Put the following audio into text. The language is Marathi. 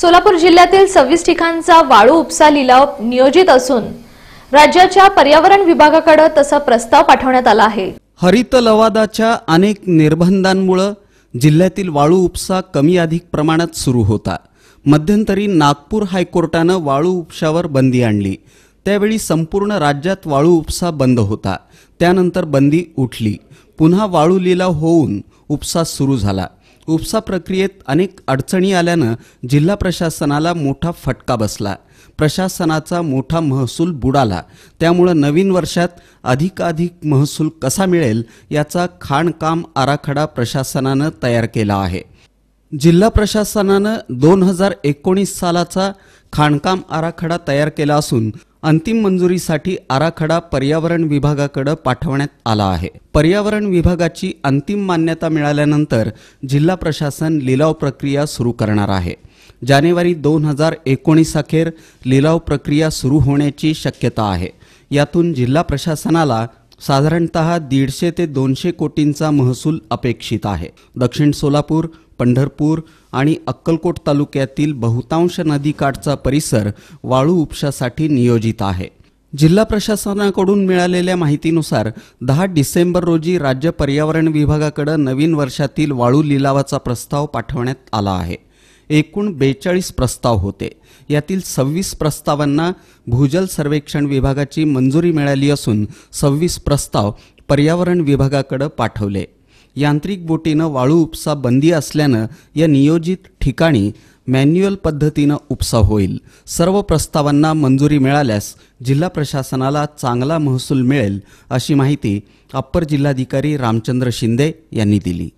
सोलापूर जिल्ह्यातील सव्वीस ठिकाणचा वाळू उपसा लिलाव नियोजित असून राज्याच्या पर्यावरण विभागाकडे तसा प्रस्ताव पाठवण्यात आला आहे हरित लवादाच्या अनेक निर्बंधांमुळे जिल्ह्यातील वाळू उपसा कमी अधिक प्रमाणात सुरू होता मध्यंतरी नागपूर हायकोर्टानं वाळू उपशावर बंदी आणली त्यावेळी संपूर्ण राज्यात वाळू उपसा बंद होता त्यानंतर बंदी उठली पुन्हा वाळू लिलाव होऊन उपसा सुरू झाला उपसा प्रक्रियेत अनेक अडचणी आल्यानं जिल्हा प्रशासनाला मोठा फटका बसला प्रशासनाचा मोठा महसूल बुडाला त्यामुळं नवीन वर्षात अधिकाधिक महसूल कसा मिळेल याचा खाणकाम आराखडा प्रशासनानं तयार केला आहे जिल्हा प्रशासनानं दोन हजार एकोणीस सालाचा खाणकाम आराखडा तयार केला असून अंतिम मंजुरीसाठी आराखडा पर्यावरण विभागाकडे पाठवण्यात आला आहे पर्यावरण विभागाची अंतिम मान्यता मिळाल्यानंतर जिल्हा प्रशासन लिलाव प्रक्रिया सुरू करणार आहे जानेवारी दोन हजार एकोणीस अखेर लिलाव प्रक्रिया सुरू होण्याची शक्यता आहे यातून जिल्हा प्रशासनाला साधारणत दीडशे ते दोनशे कोटींचा महसूल अपेक्षित आहे दक्षिण सोलापूर पंढरपूर आणि अक्कलकोट तालुक्यातील बहुतांश नदीकाठचा परिसर वाळू उपशासाठी नियोजित आहे जिल्हा प्रशासनाकडून मिळालेल्या माहितीनुसार दहा डिसेंबर रोजी राज्य पर्यावरण विभागाकडे नवीन वर्षातील वाळू लिलावाचा प्रस्ताव पाठवण्यात आला आहे एकूण बेचाळीस प्रस्ताव होते यातील सव्वीस प्रस्तावांना भूजल सर्वेक्षण विभागाची मंजुरी मिळाली असून सव्वीस प्रस्ताव पर्यावरण विभागाकडे पाठवले यांत्रिक बोटीनं वाळू उपसा बंदी असल्यानं या नियोजित ठिकाणी मॅन्युअल पद्धतीनं उपसा होईल सर्व प्रस्तावांना मंजुरी मिळाल्यास जिल्हा प्रशासनाला चांगला महसूल मिळेल अशी माहिती अप्पर जिल्हाधिकारी रामचंद्र शिंदे यांनी दिली